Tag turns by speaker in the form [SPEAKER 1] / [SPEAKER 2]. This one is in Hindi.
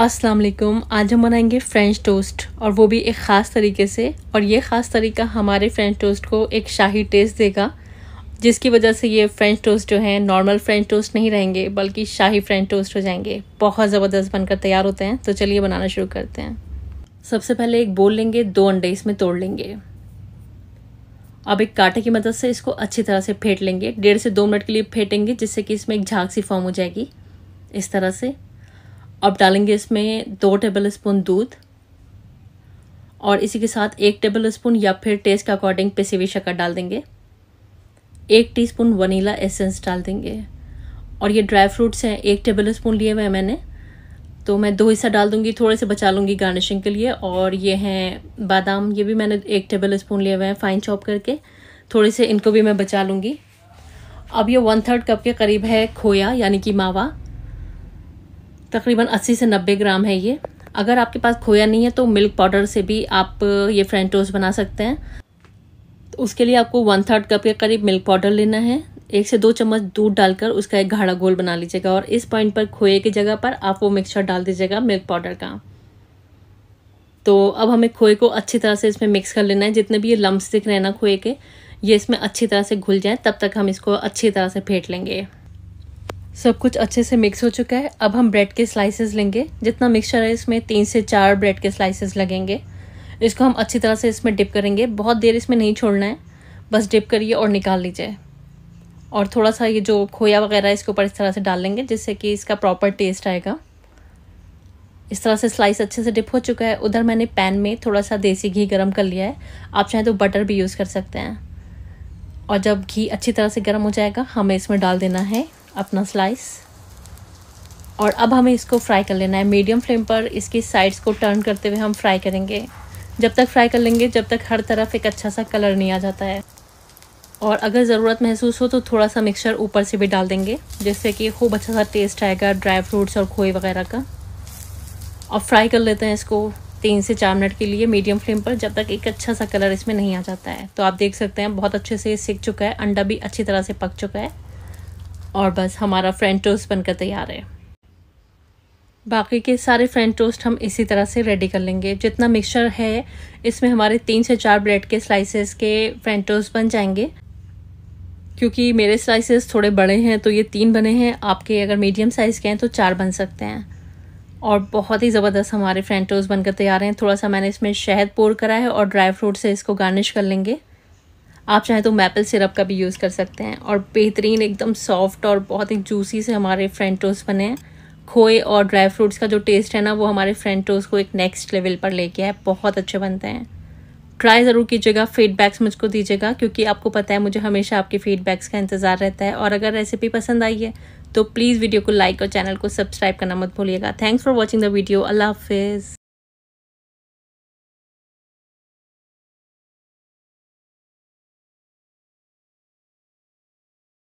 [SPEAKER 1] अस्सलाम वालेकुम आज हम बनाएंगे फ्रेंच टोस्ट और वो भी एक ख़ास तरीके से और ये ख़ास तरीका हमारे फ्रेंच टोस्ट को एक शाही टेस्ट देगा जिसकी वजह से ये फ्रेंच टोस्ट जो है नॉर्मल फ्रेंच टोस्ट नहीं रहेंगे बल्कि शाही फ्रेंच टोस्ट हो जाएंगे बहुत ज़बरदस्त बनकर तैयार होते हैं तो चलिए बनाना शुरू करते हैं सबसे पहले एक बोल लेंगे दो अंडे इसमें तोड़ लेंगे अब एक कांटे की मदद से इसको अच्छी तरह से फेंट लेंगे डेढ़ से दो मिनट के लिए फेंटेंगे जिससे कि इसमें एक झाग सी फॉर्म हो जाएगी इस तरह से अब डालेंगे इसमें दो टेबल स्पून दूध और इसी के साथ एक टेबल स्पून या फिर टेस्ट के अकॉर्डिंग पिसी हुई शक्कर डाल देंगे एक टीस्पून वनीला एसेंस डाल देंगे और ये ड्राई फ्रूट्स हैं एक टेबल स्पून लिए हुए हैं मैंने तो मैं दो हिस्सा डाल दूंगी थोड़े से बचा लूँगी गार्निशिंग के लिए और ये हैं बादाम ये भी मैंने एक टेबल स्पून लिए हुए हैं फाइन चॉप करके थोड़े से इनको भी मैं बचा लूँगी अब ये वन थर्ड कप के करीब है खोया यानी कि मावा तकरीबन 80 से 90 ग्राम है ये अगर आपके पास खोया नहीं है तो मिल्क पाउडर से भी आप ये फ्रेंच टोस्ट बना सकते हैं तो उसके लिए आपको वन थर्ड कप के करीब मिल्क पाउडर लेना है एक से दो चम्मच दूध डालकर उसका एक गाढ़ा घोल बना लीजिएगा और इस पॉइंट पर खोए की जगह पर आप वो मिक्सचर डाल दीजिएगा मिल्क पाउडर का तो अब हमें खोए को अच्छी तरह से इसमें मिक्स कर लेना है जितने भी ये लम्ब दिख रहे हैं ना खोए के ये इसमें अच्छी तरह से घुल जाए तब तक हम इसको अच्छी तरह से फेंट लेंगे सब कुछ अच्छे से मिक्स हो चुका है अब हम ब्रेड के स्लाइसेस लेंगे जितना मिक्सचर है इसमें तीन से चार ब्रेड के स्लाइसेस लगेंगे इसको हम अच्छी तरह से इसमें डिप करेंगे बहुत देर इसमें नहीं छोड़ना है बस डिप करिए और निकाल लीजिए और थोड़ा सा ये जो खोया वगैरह है इसके ऊपर इस तरह से डाल लेंगे जिससे कि इसका प्रॉपर टेस्ट आएगा इस तरह से स्लाइस अच्छे से डिप हो चुका है उधर मैंने पैन में थोड़ा सा देसी घी गर्म कर लिया है आप चाहें तो बटर भी यूज़ कर सकते हैं और जब घी अच्छी तरह से गर्म हो जाएगा हमें इसमें डाल देना है अपना स्लाइस और अब हमें इसको फ्राई कर लेना है मीडियम फ्लेम पर इसकी साइड्स को टर्न करते हुए हम फ्राई करेंगे जब तक फ्राई कर लेंगे जब तक हर तरफ एक अच्छा सा कलर नहीं आ जाता है और अगर ज़रूरत महसूस हो तो थोड़ा सा मिक्सचर ऊपर से भी डाल देंगे जिससे कि खूब अच्छा सा टेस्ट आएगा ड्राई फ्रूट्स और खोए वगैरह का और फ्राई कर लेते हैं इसको तीन से चार मिनट के लिए मीडियम फ्लेम पर जब तक एक अच्छा सा कलर इसमें नहीं आ जाता है तो आप देख सकते हैं बहुत अच्छे से सिक चुका है अंडा भी अच्छी तरह से पक चुका है और बस हमारा फ्रेंड टोस्ट बनकर तैयार है बाकी के सारे फ्रेंड टोस्ट हम इसी तरह से रेडी कर लेंगे जितना मिक्सचर है इसमें हमारे तीन से चार ब्रेड के स्लाइसेस के फ्रेंड टोस्ट बन जाएंगे क्योंकि मेरे स्लाइसेस थोड़े बड़े हैं तो ये तीन बने हैं आपके अगर मीडियम साइज़ के हैं तो चार बन सकते हैं और बहुत ही ज़बरदस्त हमारे टोस्ट बनकर तैयार हैं थोड़ा सा मैंने इसमें शहद पोर करा है और ड्राई फ्रूट से इसको गार्निश कर लेंगे आप चाहें तो मैपल सिरप का भी यूज़ कर सकते हैं और बेहतरीन एकदम सॉफ्ट और बहुत ही जूसी से हमारे फ्रेंच बने हैं खोए और ड्राई फ्रूट्स का जो टेस्ट है ना वो हमारे फ्रेंच को एक नेक्स्ट लेवल पर लेके आए बहुत अच्छे बनते हैं ट्राई ज़रूर कीजिएगा फीडबैक्स मुझको दीजिएगा क्योंकि आपको पता है मुझे हमेशा आपके फीडबैक्स का इंतज़ार रहता है और अगर रेसिपी पसंद आई है तो प्लीज़ वीडियो को लाइक और चैनल को सब्सक्राइब करना मत भूलिएगा thanks for watching the video अल्लाह हाफिज़